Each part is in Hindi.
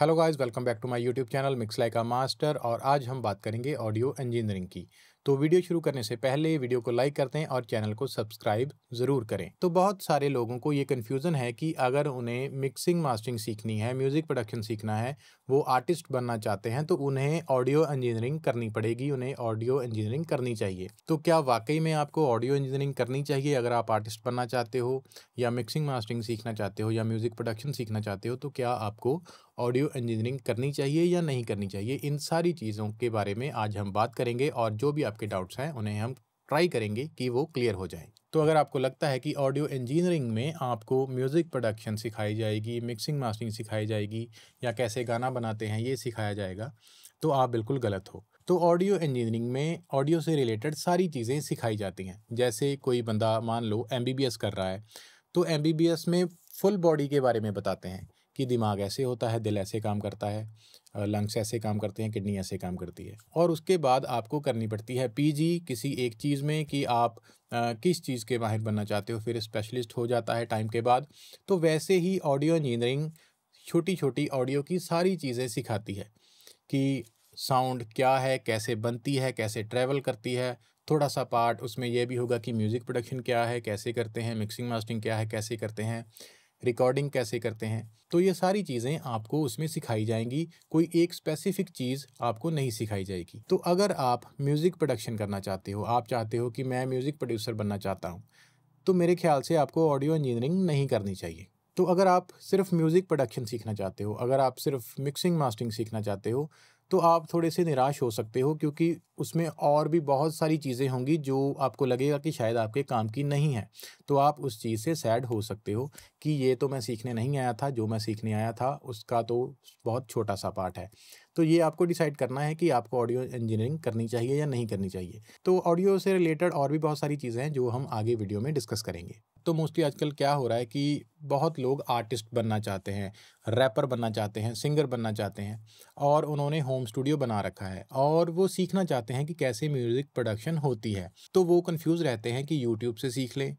hello guys welcome back to my YouTube channel mix like का मास्टर और आज हम बात करेंगे ऑडियो इंजीनियरिंग की तो वीडियो शुरू करने से पहले वीडियो को लाइक करते हैं और चैनल को सब्सक्राइब जरूर करें तो बहुत सारे लोगों को ये कन्फ्यूज़न है कि अगर उन्हें मिक्सिंग मास्टरिंग सीखनी है म्यूज़िक प्रोडक्शन सीखना है वो आर्टिस्ट बनना चाहते हैं तो उन्हें ऑडियो इंजीनियरिंग करनी पड़ेगी उन्हें ऑडियो इंजीनियरिंग करनी चाहिए तो क्या वाकई में आपको ऑडियो इंजीनियरिंग करनी चाहिए अगर आप आर्टिस्ट बनना चाहते हो या मिक्सिंग मास्टरिंग सीखना चाहते हो या म्यूज़िक प्रोडक्शन सीखना चाहते हो तो क्या आपको ऑडियो इंजीनियरिंग करनी चाहिए या नहीं करनी चाहिए इन सारी चीज़ों के बारे में आज हम बात करेंगे और जो भी आप आपके डाउट्स हैं उन्हें हम ट्राई करेंगे कि वो क्लियर हो जाए तो अगर आपको लगता है कि ऑडियो इंजीनियरिंग में आपको म्यूज़िक प्रोडक्शन सिखाई जाएगी मिक्सिंग मास्टरिंग सिखाई जाएगी या कैसे गाना बनाते हैं ये सिखाया जाएगा तो आप बिल्कुल गलत हो तो ऑडियो इंजीनियरिंग में ऑडियो से रिलेटेड सारी चीज़ें सिखाई जाती हैं जैसे कोई बंदा मान लो एम कर रहा है तो एम में फुल बॉडी के बारे में बताते हैं कि दिमाग ऐसे होता है दिल ऐसे काम करता है लंग्स ऐसे काम करते हैं किडनी ऐसे काम करती है और उसके बाद आपको करनी पड़ती है पीजी किसी एक चीज़ में कि आप आ, किस चीज़ के माहिर बनना चाहते हो फिर स्पेशलिस्ट हो जाता है टाइम के बाद तो वैसे ही ऑडियो इंजीनियरिंग छोटी छोटी ऑडियो की सारी चीज़ें सिखाती है कि साउंड क्या है कैसे बनती है कैसे ट्रैवल करती है थोड़ा सा पार्ट उसमें यह भी होगा कि म्यूज़िक प्रोडक्शन क्या है कैसे करते हैं मिक्सिंग मास्टिंग क्या है कैसे करते हैं रिकॉर्डिंग कैसे करते हैं तो ये सारी चीज़ें आपको उसमें सिखाई जाएंगी कोई एक स्पेसिफिक चीज़ आपको नहीं सिखाई जाएगी तो अगर आप म्यूज़िक प्रोडक्शन करना चाहते हो आप चाहते हो कि मैं म्यूज़िक प्रोड्यूसर बनना चाहता हूँ तो मेरे ख्याल से आपको ऑडियो इंजीनियरिंग नहीं करनी चाहिए तो अगर आप सिर्फ म्यूज़िक प्रोडक्शन सीखना चाहते हो अगर आप सिर्फ मिक्सिंग मास्टरिंग सीखना चाहते हो तो आप थोड़े से निराश हो सकते हो क्योंकि उसमें और भी बहुत सारी चीज़ें होंगी जो आपको लगेगा कि शायद आपके काम की नहीं है तो आप उस चीज़ से सैड हो सकते हो कि ये तो मैं सीखने नहीं आया था जो मैं सीखने आया था उसका तो बहुत छोटा सा पार्ट है तो ये आपको डिसाइड करना है कि आपको ऑडियो इंजीनियरिंग करनी चाहिए या नहीं करनी चाहिए तो ऑडियो से रिलेटेड और भी बहुत सारी चीज़ें हैं जो हम आगे वीडियो में डिस्कस करेंगे तो मोस्टली आजकल क्या हो रहा है कि बहुत लोग आर्टिस्ट बनना चाहते हैं रैपर बनना चाहते हैं सिंगर बनना चाहते हैं और उन्होंने होम स्टूडियो बना रखा है और वो सीखना चाहते हैं कि कैसे म्यूज़िक प्रोडक्शन होती है तो वो कन्फ्यूज़ रहते हैं कि यूट्यूब से सीख लें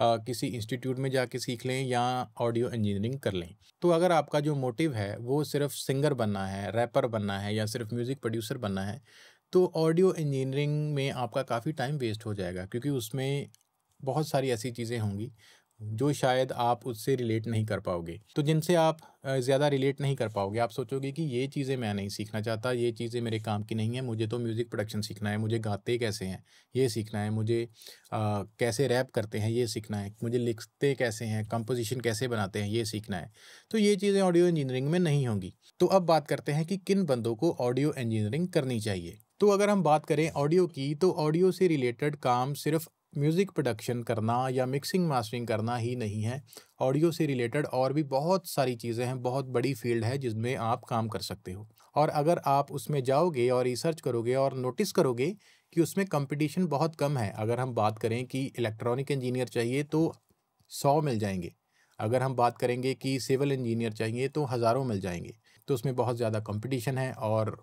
किसी इंस्टीट्यूट में जाके सीख लें या ऑडियो इंजीनियरिंग कर लें तो अगर आपका जो मोटिव है वो सिर्फ सिंगर बनना है रैपर बनना है या सिर्फ म्यूज़िक प्रोड्यूसर बनना है तो ऑडियो इंजीनियरिंग में आपका काफ़ी टाइम वेस्ट हो जाएगा क्योंकि उसमें बहुत सारी ऐसी चीज़ें होंगी जो शायद आप उससे रिलेट नहीं कर पाओगे तो जिनसे आप ज़्यादा रिलेट नहीं कर पाओगे आप सोचोगे कि ये चीज़ें मैं नहीं सीखना चाहता ये चीज़ें मेरे काम की नहीं है मुझे तो म्यूज़िक प्रोडक्शन सीखना है मुझे गाते कैसे हैं ये सीखना है मुझे आ, कैसे रैप करते हैं ये सीखना है मुझे लिखते कैसे हैं कंपोजिशन कैसे बनाते हैं ये सीखना है तो ये चीज़ें ऑडियो इंजीनियरिंग में नहीं होंगी तो अब बात करते हैं कि किन बंदों को ऑडियो इंजीनियरिंग करनी चाहिए तो अगर हम बात करें ऑडियो की तो ऑडियो से रिलेटेड काम सिर्फ म्यूज़िक प्रोडक्शन करना या मिक्सिंग मास्टरिंग करना ही नहीं है ऑडियो से रिलेटेड और भी बहुत सारी चीज़ें हैं बहुत बड़ी फील्ड है जिसमें आप काम कर सकते हो और अगर आप उसमें जाओगे और रिसर्च करोगे और नोटिस करोगे कि उसमें कंपटीशन बहुत कम है अगर हम बात करें कि इलेक्ट्रॉनिक इंजीनियर चाहिए तो सौ मिल जाएंगे अगर हम बात करेंगे कि सिविल इंजीनियर चाहिए तो हज़ारों मिल जाएंगे तो उसमें बहुत ज़्यादा कंपटीशन है और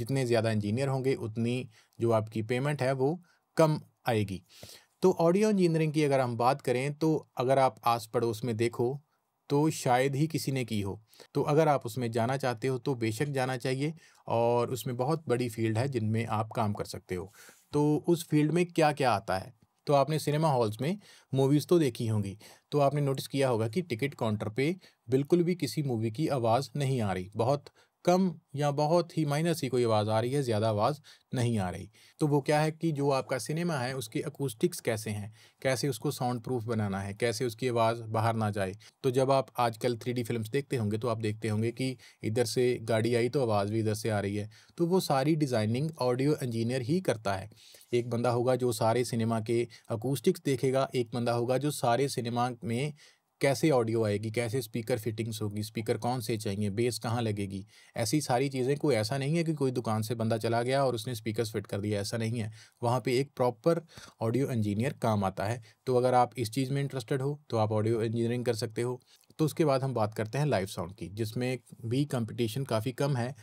जितने ज़्यादा इंजीनियर होंगे उतनी जो आपकी पेमेंट है वो कम आएगी तो ऑडियो इंजीनियरिंग की अगर हम बात करें तो अगर आप आस पड़ोस में देखो तो शायद ही किसी ने की हो तो अगर आप उसमें जाना चाहते हो तो बेशक जाना चाहिए और उसमें बहुत बड़ी फील्ड है जिनमें आप काम कर सकते हो तो उस फील्ड में क्या क्या आता है तो आपने सिनेमा हॉल्स में मूवीज़ तो देखी होंगी तो आपने नोटिस किया होगा कि टिकट काउंटर पे बिल्कुल भी किसी मूवी की आवाज़ नहीं आ रही बहुत कम या बहुत ही माइनस ही कोई आवाज़ आ रही है ज़्यादा आवाज़ नहीं आ रही तो वो क्या है कि जो आपका सिनेमा है उसकी अकूस्टिक्स कैसे हैं कैसे उसको साउंड प्रूफ बनाना है कैसे उसकी आवाज़ बाहर ना जाए तो जब आप आजकल थ्री डी फिल्म देखते होंगे तो आप देखते होंगे कि इधर से गाड़ी आई तो आवाज़ भी इधर से आ रही है तो वो सारी डिज़ाइनिंग ऑडियो इंजीनियर ही करता है एक बंदा होगा जो सारे सिनेमा के अकूस्टिक्स देखेगा एक बंदा होगा जो सारे सिनेमा में कैसे ऑडियो आएगी कैसे स्पीकर फिटिंग्स होगी स्पीकर कौन से चाहिए बेस कहाँ लगेगी ऐसी सारी चीज़ें कोई ऐसा नहीं है कि कोई दुकान से बंदा चला गया और उसने स्पीकर फिट कर दिया ऐसा नहीं है वहाँ पे एक प्रॉपर ऑडियो इंजीनियर काम आता है तो अगर आप इस चीज़ में इंटरेस्टेड हो तो आप ऑडियो इंजीनियरिंग कर सकते हो तो उसके बाद हम बात करते हैं लाइव साउंड की जिसमें भी कंपटीशन काफ़ी कम है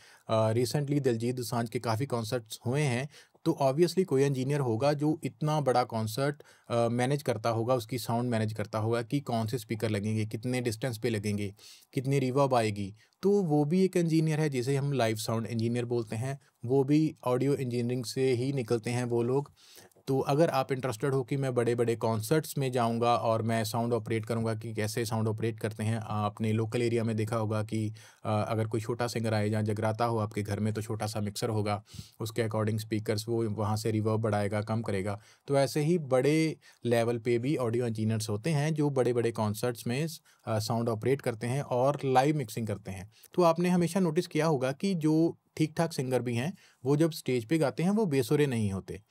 रिसेंटली दिलजीत दुसांझ के काफ़ी कॉन्सर्ट्स हुए हैं तो ऑब्वियसली कोई इंजीनियर होगा जो इतना बड़ा कॉन्सर्ट मैनेज करता होगा उसकी साउंड मैनेज करता होगा कि कौन से स्पीकर लगेंगे कितने डिस्टेंस पे लगेंगे कितनी रिवर्ब आएगी तो वो भी एक इंजीनियर है जिसे हम लाइव साउंड इंजीनियर बोलते हैं वो भी ऑडियो इंजीनियरिंग से ही निकलते हैं वो लोग तो अगर आप इंटरेस्टेड हो कि मैं बड़े बड़े कॉन्सर्ट्स में जाऊँगा और मैं साउंड ऑपरेट करूँगा कि कैसे साउंड ऑपरेट करते हैं आपने लोकल एरिया में देखा होगा कि अगर कोई छोटा सिंगर आए जहाँ जगराता हो आपके घर में तो छोटा सा मिक्सर होगा उसके अकॉर्डिंग स्पीकर्स वो वहाँ से रिवर्व बढ़ाएगा कम करेगा तो ऐसे ही बड़े लेवल पे भी ऑडियो इंजीनियर्स होते हैं जो बड़े बड़े कॉन्सर्ट्स में साउंड ऑपरेट करते हैं और लाइव मिक्सिंग करते हैं तो आपने हमेशा नोटिस किया होगा कि जो ठीक ठाक सिंगर भी हैं वो जब स्टेज पे गाते हैं वो बेसुरे नहीं होते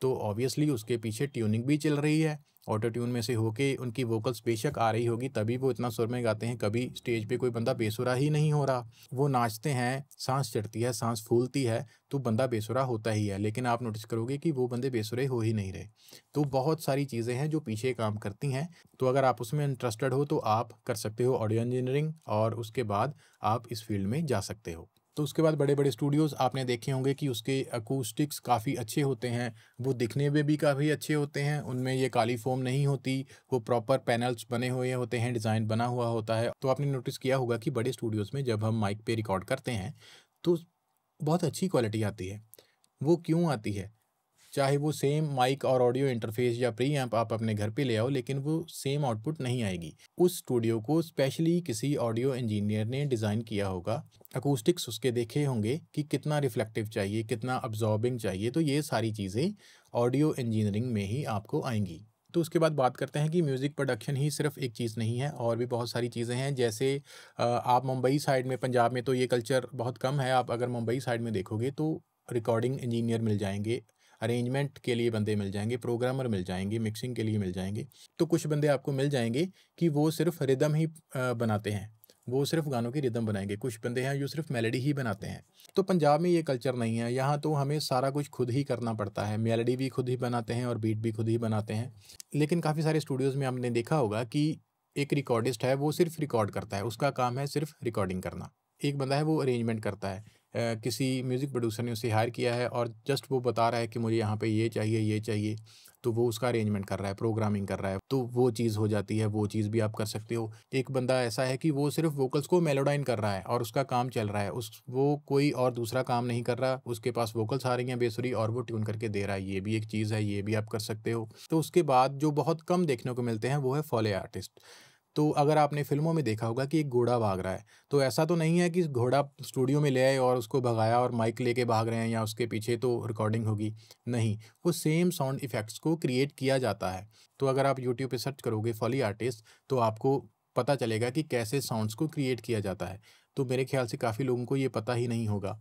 तो ऑब्वियसली उसके पीछे ट्यूनिंग भी चल रही है ऑटो ट्यून में से होके उनकी वोकल्स बेशक आ रही होगी तभी वो इतना सुर में गाते हैं कभी स्टेज पे कोई बंदा बेसुरा ही नहीं हो रहा वो नाचते हैं सांस चढ़ती है सांस फूलती है तो बंदा बेसुरा होता ही है लेकिन आप नोटिस करोगे कि वो बंदे बेसुरे हो ही नहीं रहे तो बहुत सारी चीज़ें हैं जो पीछे काम करती हैं तो अगर आप उसमें इंटरेस्टेड हो तो आप कर सकते हो ऑडियो इंजीनियरिंग और उसके बाद आप इस फील्ड में जा सकते हो तो उसके बाद बड़े बड़े स्टूडियोज़ आपने देखे होंगे कि उसके अकूस्टिक्स काफ़ी अच्छे होते हैं वो दिखने में भी काफ़ी अच्छे होते हैं उनमें ये काली फोम नहीं होती वो प्रॉपर पैनल्स बने हुए होते हैं डिज़ाइन बना हुआ होता है तो आपने नोटिस किया होगा कि बड़े स्टूडियोज़ में जब हम माइक पर रिकॉर्ड करते हैं तो बहुत अच्छी क्वालिटी आती है वो क्यों आती है चाहे वो सेम माइक और ऑडियो इंटरफेस या प्री एम्प आप अपने घर पे ले आओ लेकिन वो सेम आउटपुट नहीं आएगी उस स्टूडियो को स्पेशली किसी ऑडियो इंजीनियर ने डिज़ाइन किया होगा अकोस्टिक्स उसके देखे होंगे कि कितना रिफ्लेक्टिव चाहिए कितना अब्जॉर्बिंग चाहिए तो ये सारी चीज़ें ऑडियो इंजीनियरिंग में ही आपको आएंगी तो उसके बाद बात करते हैं कि म्यूज़िक प्रोडक्शन ही सिर्फ एक चीज़ नहीं है और भी बहुत सारी चीज़ें हैं जैसे आप मुंबई साइड में पंजाब में तो ये कल्चर बहुत कम है आप अगर मुंबई साइड में देखोगे तो रिकॉर्डिंग इंजीनियर मिल जाएंगे अरेंजमेंट के लिए बंदे मिल जाएंगे प्रोग्रामर मिल जाएंगे मिक्सिंग के लिए मिल जाएंगे तो कुछ बंदे आपको मिल जाएंगे कि वो सिर्फ रिदम ही बनाते हैं वो सिर्फ गानों की रिदम बनाएंगे कुछ बंदे हैं जो सिर्फ मेलोडी ही बनाते हैं तो पंजाब में ये कल्चर नहीं है यहाँ तो हमें सारा कुछ खुद ही करना पड़ता है मेलोडी भी खुद ही बनाते हैं और बीट भी खुद ही बनाते हैं लेकिन काफ़ी सारे स्टूडियोज़ में हमने देखा होगा कि एक रिकॉर्डिस्ट है वो सिर्फ रिकॉर्ड करता है उसका काम है सिर्फ रिकॉर्डिंग करना एक बंदा है वो अरेंजमेंट करता है किसी म्यूज़िक प्रोड्यूसर ने उसे हायर किया है और जस्ट वो बता रहा है कि मुझे यहाँ पे ये चाहिए ये चाहिए तो वो उसका अरेंजमेंट कर रहा है प्रोग्रामिंग कर रहा है तो वो चीज़ हो जाती है वो चीज़ भी आप कर सकते हो एक बंदा ऐसा है कि वो सिर्फ वोकल्स को मेलोडाइन कर रहा है और उसका काम चल रहा है उस वो कोई और दूसरा काम नहीं कर रहा उसके पास वोकल्स आ रही हैं बेसुरी और वो ट्यून करके दे रहा है ये भी एक चीज़ है ये भी आप कर सकते हो तो उसके बाद जो बहुत कम देखने को मिलते हैं वो है फॉले आर्टिस्ट तो अगर आपने फिल्मों में देखा होगा कि एक घोड़ा भाग रहा है तो ऐसा तो नहीं है कि घोड़ा स्टूडियो में ले आए और उसको भगाया और माइक लेके भाग रहे हैं या उसके पीछे तो रिकॉर्डिंग होगी नहीं वो सेम साउंड इफ़ेक्ट्स को क्रिएट किया जाता है तो अगर आप यूट्यूब पर सर्च करोगे फॉली आर्टिस्ट तो आपको पता चलेगा कि कैसे साउंड्स को क्रिएट किया जाता है तो मेरे ख्याल से काफ़ी लोगों को ये पता ही नहीं होगा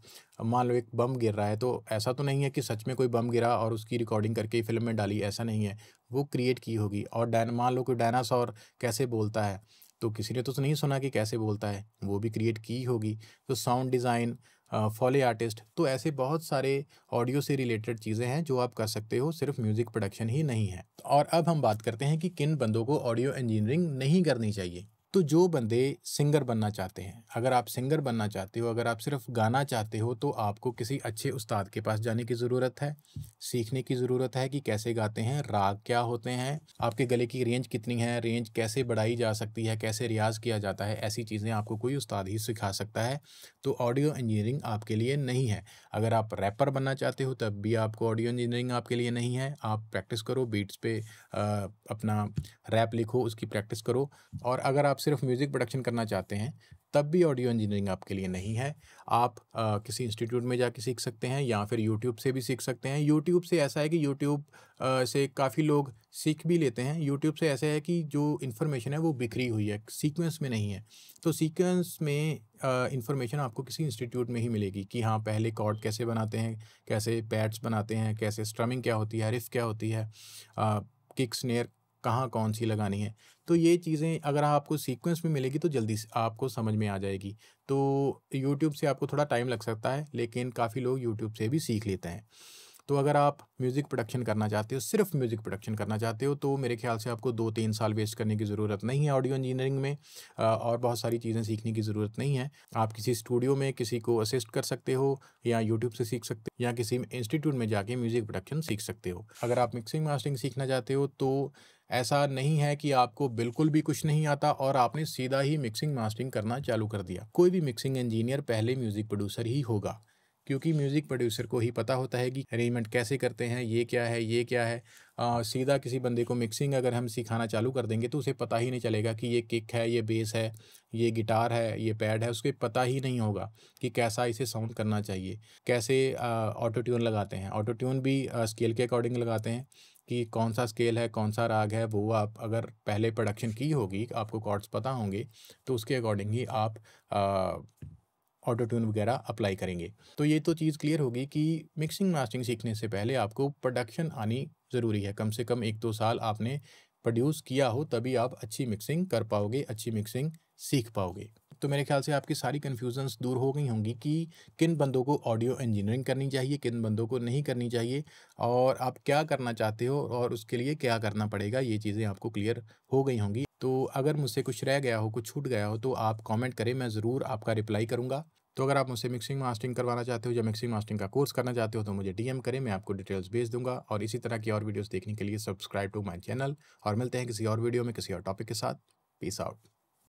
मान लो एक बम गिर रहा है तो ऐसा तो नहीं है कि सच में कोई बम गिरा और उसकी रिकॉर्डिंग करके फिल्म में डाली ऐसा नहीं है वो क्रिएट की होगी और डायन मान लो कोई डायनासोर कैसे बोलता है तो किसी ने तो नहीं सुना कि कैसे बोलता है वो भी क्रिएट की होगी तो साउंड डिज़ाइन फॉले आर्टिस्ट तो ऐसे बहुत सारे ऑडियो से रिलेटेड चीज़ें हैं जो आप कर सकते हो सिर्फ म्यूज़िक प्रोडक्शन ही नहीं है और अब हम बात करते हैं कि किन बंदों को ऑडियो इंजीनियरिंग नहीं करनी चाहिए तो जो बंदे सिंगर बनना चाहते हैं अगर आप सिंगर बनना चाहते हो अगर आप सिर्फ गाना चाहते हो तो आपको किसी अच्छे उस्ताद के पास जाने की ज़रूरत है सीखने की ज़रूरत है कि कैसे गाते हैं राग क्या होते हैं आपके गले की रेंज कितनी है रेंज कैसे बढ़ाई जा सकती है कैसे रियाज़ किया जाता है ऐसी चीज़ें आपको कोई उस्ताद ही सिखा सकता है तो ऑडियो इंजीनियरिंग आपके लिए नहीं है अगर आप रैपर बनना चाहते हो तब भी आपको ऑडियो इंजीनियरिंग आपके लिए नहीं है आप प्रैक्टिस करो बीट्स पे अपना रैप लिखो उसकी प्रैक्टिस करो और अगर आप सिर्फ म्यूज़िक प्रोडक्शन करना चाहते हैं तब भी ऑडियो इंजीनियरिंग आपके लिए नहीं है आप आ, किसी इंस्टीट्यूट में जाके सीख सकते हैं या फिर यूट्यूब से भी सीख सकते हैं यूट्यूब से ऐसा है कि यूट्यूब से काफ़ी लोग सीख भी लेते हैं यूट्यूब से ऐसा है कि जो इन्फॉर्मेशन है वो बिखरी हुई है सीक्वेंस में नहीं है तो सीक्वेंस में इंफॉर्मेशन आपको किसी इंस्टीट्यूट में ही मिलेगी कि हाँ पहले कॉर्ड कैसे बनाते हैं कैसे पैड्स बनाते हैं कैसे स्ट्रमिंग क्या होती है रिफ क्या होती है किक स्नेयर कहाँ कौन सी लगानी है तो ये चीज़ें अगर आपको सीक्वेंस में मिलेगी तो जल्दी आपको समझ में आ जाएगी तो यूट्यूब से आपको थोड़ा टाइम लग सकता है लेकिन काफ़ी लोग यूट्यूब से भी सीख लेते हैं तो अगर आप म्यूज़िक प्रोडक्शन करना चाहते हो सिर्फ म्यूज़िक प्रोडक्शन करना चाहते हो तो मेरे ख्याल से आपको दो तीन साल वेस्ट करने की ज़रूरत नहीं है ऑडियो इंजीनियरिंग में और बहुत सारी चीज़ें सीखने की ज़रूरत नहीं है आप किसी स्टूडियो में किसी को असिस्ट कर सकते हो या यूट्यूब से सीख सकते हो या किसी इंस्टीट्यूट में जाके म्यूज़िक प्रोडक्शन सीख सकते हो अगर आप मिक्सिंग मास्टरिंग सीखना चाहते हो तो ऐसा नहीं है कि आपको बिल्कुल भी कुछ नहीं आता और आपने सीधा ही मिक्सिंग मास्टरिंग करना चालू कर दिया कोई भी मिक्सिंग इंजीनियर पहले म्यूज़िक प्रोड्यूसर ही होगा क्योंकि म्यूज़िक प्रोड्यूसर को ही पता होता है कि अरेंजमेंट कैसे करते हैं ये क्या है ये क्या है आ, सीधा किसी बंदे को मिक्सिंग अगर हम सिखाना चालू कर देंगे तो उसे पता ही नहीं चलेगा कि ये किक है ये बेस है ये गिटार है ये पैड है उसके पता ही नहीं होगा कि कैसा इसे साउंड करना चाहिए कैसे ऑटो ट्यून लगाते हैं ऑटो ट्यून भी आ, स्केल के अकॉर्डिंग लगाते हैं कि कौन सा स्केल है कौन सा राग है वो आप अगर पहले प्रोडक्शन की होगी आपको कॉर्ड्स पता होंगे तो उसके अकॉर्डिंग ही आप ऑटो ट्यून वगैरह अप्लाई करेंगे तो ये तो चीज़ क्लियर होगी कि मिक्सिंग मास्टिंग सीखने से पहले आपको प्रोडक्शन आनी ज़रूरी है कम से कम एक दो साल आपने प्रोड्यूस किया हो तभी आप अच्छी मिक्सिंग कर पाओगे अच्छी मिक्सिंग सीख पाओगे तो मेरे ख्याल से आपकी सारी कन्फ्यूजन्स दूर हो गई होंगी कि किन बंदों को ऑडियो इंजीनियरिंग करनी चाहिए किन बंदों को नहीं करनी चाहिए और आप क्या करना चाहते हो और उसके लिए क्या करना पड़ेगा ये चीज़ें आपको क्लियर हो गई होंगी तो अगर मुझसे कुछ रह गया हो कुछ छूट गया हो तो आप कॉमेंट करें मैं ज़रूर आपका रिप्लाई करूँगा तो अगर आप मुझसे मिक्सिंग मास्टिंग करवाना चाहते हो या मिक्सिंग मास्टिंग का कोर्स करना चाहते हो तो मुझे डीएम करें मैं आपको डिटेल्स भेज दूंगा और इसी तरह की और वीडियोस देखने के लिए सब्सक्राइब टू माय चैनल और मिलते हैं किसी और वीडियो में किसी और टॉपिक के साथ पीस आउट